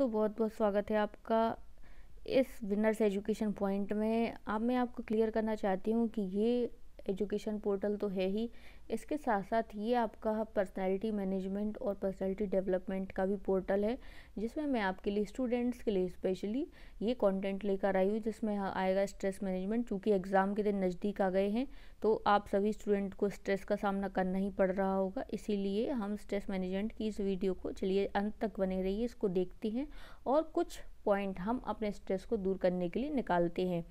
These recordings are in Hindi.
दोस्तों बहुत बहुत स्वागत है आपका इस विनर्स एजुकेशन पॉइंट में अब मैं आपको क्लियर करना चाहती हूँ कि ये एजुकेशन पोर्टल तो है ही इसके साथ साथ ये आपका पर्सनालिटी मैनेजमेंट और पर्सनालिटी डेवलपमेंट का भी पोर्टल है जिसमें मैं आपके लिए स्टूडेंट्स के लिए स्पेशली ये कंटेंट लेकर आई हूँ जिसमें हाँ आएगा स्ट्रेस मैनेजमेंट चूँकि एग्ज़ाम के दिन नज़दीक आ गए हैं तो आप सभी स्टूडेंट को स्ट्रेस का सामना करना ही पड़ रहा होगा इसीलिए हम स्ट्रेस मैनेजमेंट की इस वीडियो को चलिए अंत तक बने रहिए इसको देखते हैं और कुछ पॉइंट हम अपने स्ट्रेस को दूर करने के लिए निकालते हैं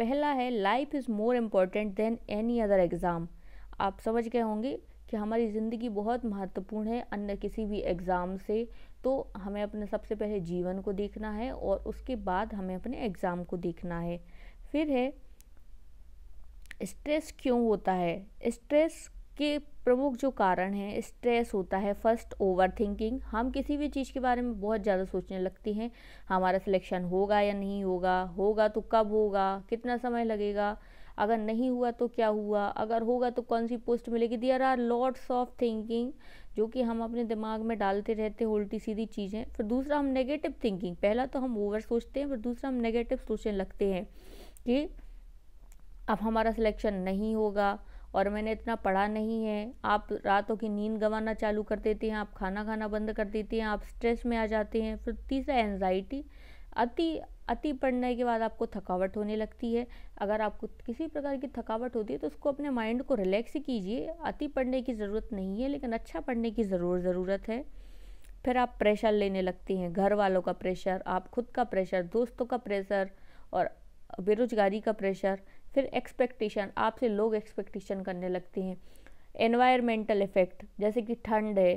पहला है life is more important than any other exam आप समझ गए होंगे कि हमारी ज़िंदगी बहुत महत्वपूर्ण है अन्य किसी भी एग्ज़ाम से तो हमें अपने सबसे पहले जीवन को देखना है और उसके बाद हमें अपने एग्ज़ाम को देखना है फिर है स्ट्रेस क्यों होता है स्ट्रेस के प्रमुख जो कारण हैं स्ट्रेस होता है फर्स्ट ओवर थिंकिंग हम किसी भी चीज़ के बारे में बहुत ज़्यादा सोचने लगते हैं हमारा सिलेक्शन होगा या नहीं होगा होगा तो कब होगा कितना समय लगेगा अगर नहीं हुआ तो क्या हुआ अगर होगा तो कौन सी पोस्ट मिलेगी there are lots of thinking जो कि हम अपने दिमाग में डालते रहते हैं उल्टी सीधी चीज़ें फिर दूसरा हम नेगेटिव थिंकिंग पहला तो हम ओवर सोचते हैं फिर दूसरा हम नेगेटिव सोचने लगते हैं कि अब हमारा सिलेक्शन नहीं होगा और मैंने इतना पढ़ा नहीं है आप रातों की नींद गंवाना चालू कर देते हैं आप खाना खाना बंद कर देते हैं आप स्ट्रेस में आ जाते हैं फिर तीसरा एनजाइटी अति अति पढ़ने के बाद आपको थकावट होने लगती है अगर आपको किसी प्रकार की थकावट होती है तो उसको अपने माइंड को रिलैक्स कीजिए अति पढ़ने की ज़रूरत नहीं है लेकिन अच्छा पढ़ने की ज़रूर ज़रूरत है फिर आप प्रेशर लेने लगते हैं घर वालों का प्रेशर आप खुद का प्रेशर दोस्तों का प्रेशर और बेरोजगारी का प्रेशर फिर एक्सपेक्टेशन आपसे लोग एक्सपेक्टेशन करने लगते हैं एनवायरमेंटल इफ़ेक्ट जैसे कि ठंड है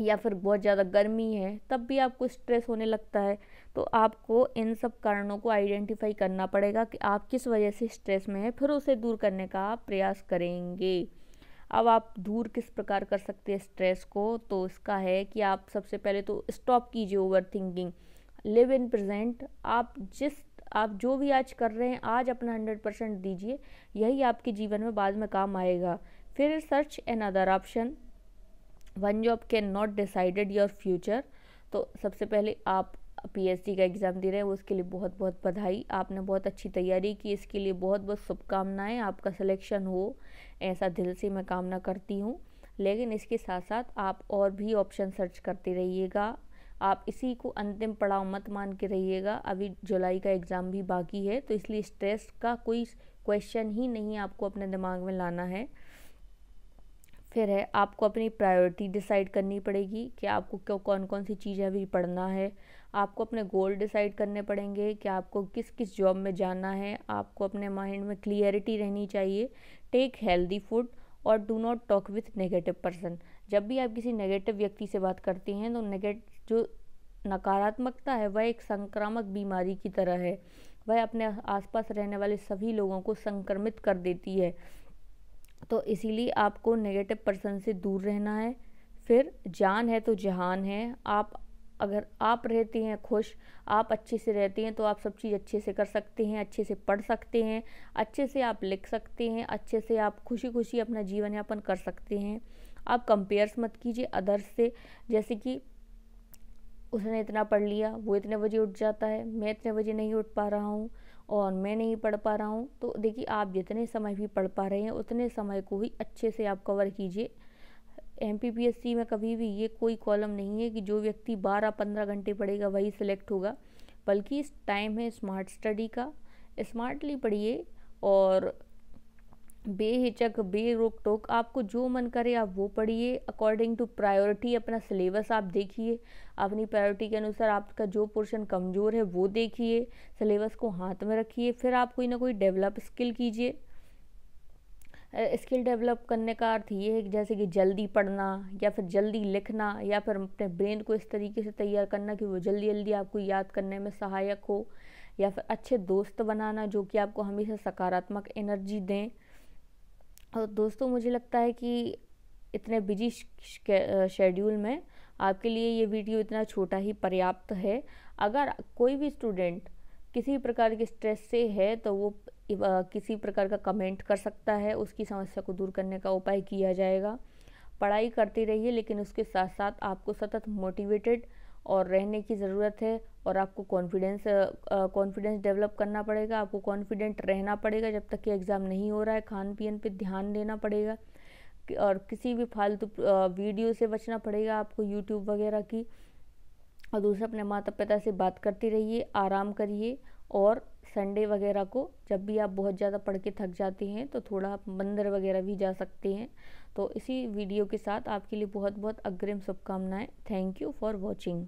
या फिर बहुत ज़्यादा गर्मी है तब भी आपको स्ट्रेस होने लगता है तो आपको इन सब कारणों को आइडेंटिफाई करना पड़ेगा कि आप किस वजह से स्ट्रेस में हैं फिर उसे दूर करने का आप प्रयास करेंगे अब आप दूर किस प्रकार कर सकते हैं स्ट्रेस को तो इसका है कि आप सबसे पहले तो स्टॉप कीजिए over thinking live in present आप जिस आप जो भी आज कर रहे हैं आज अपना हंड्रेड परसेंट दीजिए यही आपके जीवन में बाद में काम आएगा फिर search an other option one job can not decided your future तो सबसे पहले आप पी का एग्ज़ाम दे रहे हैं उसके लिए बहुत बहुत बधाई आपने बहुत अच्छी तैयारी की इसके लिए बहुत बहुत शुभकामनाएं आपका सिलेक्शन हो ऐसा दिल से मैं कामना करती हूँ लेकिन इसके साथ साथ आप और भी ऑप्शन सर्च करते रहिएगा आप इसी को अंतिम पड़ाव मत मान के रहिएगा अभी जुलाई का एग्ज़ाम भी बाकी है तो इसलिए स्ट्रेस का कोई क्वेश्चन ही नहीं आपको अपने दिमाग में लाना है फिर है आपको अपनी प्रायोरिटी डिसाइड करनी पड़ेगी कि आपको क्यों कौन कौन सी चीज़ें अभी पढ़ना है आपको अपने गोल डिसाइड करने पड़ेंगे कि आपको किस किस जॉब में जाना है आपको अपने माइंड में क्लियरिटी रहनी चाहिए टेक हेल्दी फूड और do not talk with negative person जब भी आप किसी नेगेटिव व्यक्ति से बात करते हैं तो नेगेट जो नकारात्मकता है वह एक संक्रामक बीमारी की तरह है वह अपने आसपास रहने वाले सभी लोगों को संक्रमित कर देती है तो इसीलिए आपको नेगेटिव पर्सन से दूर रहना है फिर जान है तो जहान है आप अगर आप रहते हैं खुश आप अच्छे से रहते हैं तो आप सब चीज़ अच्छे से कर सकते हैं अच्छे से पढ़ सकते हैं अच्छे से आप लिख सकते हैं अच्छे से आप खुशी खुशी अपना जीवन यापन कर सकते हैं आप कंपेयर्स मत कीजिए अदर्स से जैसे कि उसने इतना पढ़ लिया वो इतने बजे उठ जाता है मैं इतने बजे नहीं उठ पा रहा हूँ और मैं नहीं पढ़ पा रहा हूँ तो देखिए आप जितने समय भी पढ़ पा रहे हैं उतने समय को ही अच्छे से आप कवर कीजिए एम में कभी भी ये कोई कॉलम नहीं है कि जो व्यक्ति बारह पंद्रह घंटे पढ़ेगा वही सिलेक्ट होगा बल्कि इस टाइम है स्मार्ट स्टडी का स्मार्टली पढ़िए और बेहिचक रोक टोक आपको जो मन करे आप वो पढ़िए अकॉर्डिंग टू प्रायोरिटी अपना सिलेबस आप देखिए अपनी प्रायोरिटी के अनुसार आपका जो पोर्शन कमज़ोर है वो देखिए सिलेबस को हाथ में रखिए फिर आप कोई ना कोई डेवलप स्किल कीजिए स्किल डेवलप करने का अर्थ ये है कि जैसे कि जल्दी पढ़ना या फिर जल्दी लिखना या फिर अपने ब्रेन को इस तरीके से तैयार करना कि वो जल्दी जल्दी आपको याद करने में सहायक हो या फिर अच्छे दोस्त बनाना जो कि आपको हमेशा सकारात्मक एनर्जी दें और दोस्तों मुझे लगता है कि इतने बिजी शेड्यूल में आपके लिए ये वीडियो इतना छोटा ही पर्याप्त है अगर कोई भी स्टूडेंट किसी प्रकार के स्ट्रेस से है तो वो किसी प्रकार का कमेंट कर सकता है उसकी समस्या को दूर करने का उपाय किया जाएगा पढ़ाई करते रहिए लेकिन उसके साथ साथ आपको सतत मोटिवेटेड और रहने की ज़रूरत है और आपको कॉन्फिडेंस कॉन्फिडेंस डेवलप करना पड़ेगा आपको कॉन्फिडेंट रहना पड़ेगा जब तक कि एग्ज़ाम नहीं हो रहा है खान पीन पर ध्यान देना पड़ेगा और किसी भी फालतू वीडियो से बचना पड़ेगा आपको यूट्यूब वगैरह की और दूसरा अपने माता पिता से बात करते रहिए आराम करिए और संडे वगैरह को जब भी आप बहुत ज़्यादा पढ़ के थक जाती हैं तो थोड़ा आप मंदिर वगैरह भी जा सकते हैं तो इसी वीडियो के साथ आपके लिए बहुत बहुत अग्रिम शुभकामनाएँ थैंक यू फॉर वॉचिंग